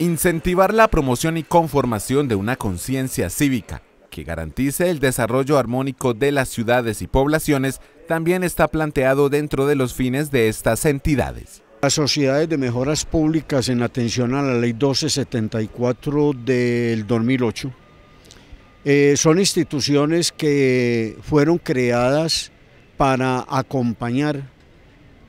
Incentivar la promoción y conformación de una conciencia cívica que garantice el desarrollo armónico de las ciudades y poblaciones también está planteado dentro de los fines de estas entidades. Las sociedades de mejoras públicas en atención a la ley 1274 del 2008 eh, son instituciones que fueron creadas para acompañar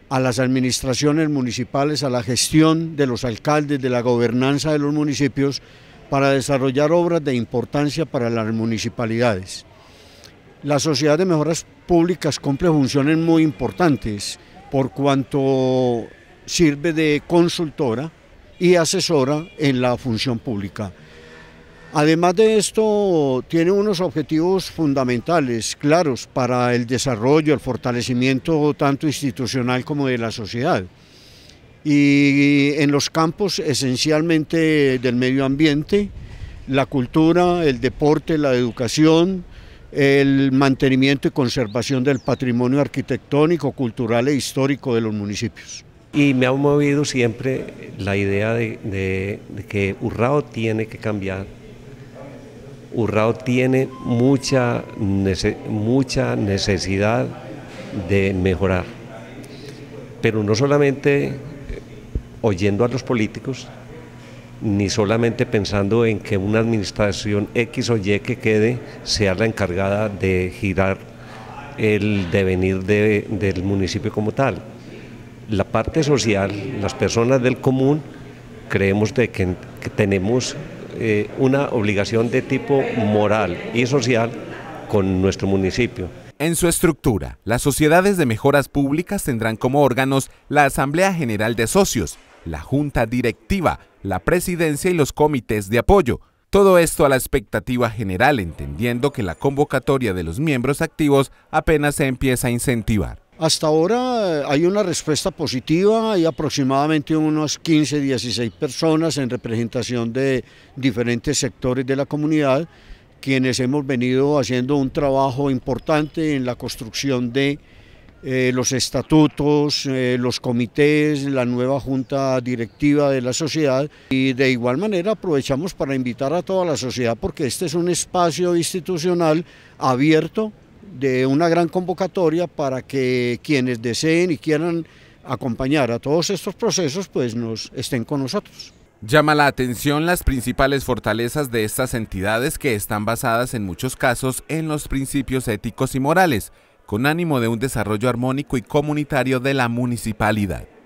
a las administraciones municipales, a la gestión de los alcaldes, de la gobernanza de los municipios, para desarrollar obras de importancia para las municipalidades. La Sociedad de Mejoras Públicas cumple funciones muy importantes por cuanto sirve de consultora y asesora en la función pública. Además de esto, tiene unos objetivos fundamentales, claros, para el desarrollo, el fortalecimiento tanto institucional como de la sociedad. Y en los campos esencialmente del medio ambiente, la cultura, el deporte, la educación, el mantenimiento y conservación del patrimonio arquitectónico, cultural e histórico de los municipios. Y me ha movido siempre la idea de, que Urrao tiene que cambiar Urrao tiene mucha, mucha necesidad de mejorar, pero no solamente eh, oyendo a los políticos, ni solamente pensando en que una administración X o Y que quede sea la encargada de girar el devenir del municipio como tal. La parte social, las personas del común, creemos de que tenemos eh, una obligación de tipo moral y social con nuestro municipio. En su estructura, las sociedades de mejoras públicas tendrán como órganos la Asamblea General de Socios, la Junta Directiva, la Presidencia y los comités de apoyo. Todo esto a la expectativa general, entendiendo que la convocatoria de los miembros activos apenas se empieza a incentivar. Hasta ahora eh, hay una respuesta positiva, hay aproximadamente unos 15, 16 personas en representación de diferentes sectores de la comunidad, quienes hemos venido haciendo un trabajo importante en la construcción de eh, los estatutos, eh, los comités, la nueva junta directiva de la sociedad y de igual manera aprovechamos para invitar a toda la sociedad porque este es un espacio institucional abierto de una gran convocatoria para que quienes deseen y quieran acompañar a todos estos procesos, pues nos estén con nosotros. Llama la atención las principales fortalezas de estas entidades que están basadas en muchos casos en los principios éticos y morales, con ánimo de un desarrollo armónico y comunitario de la municipalidad.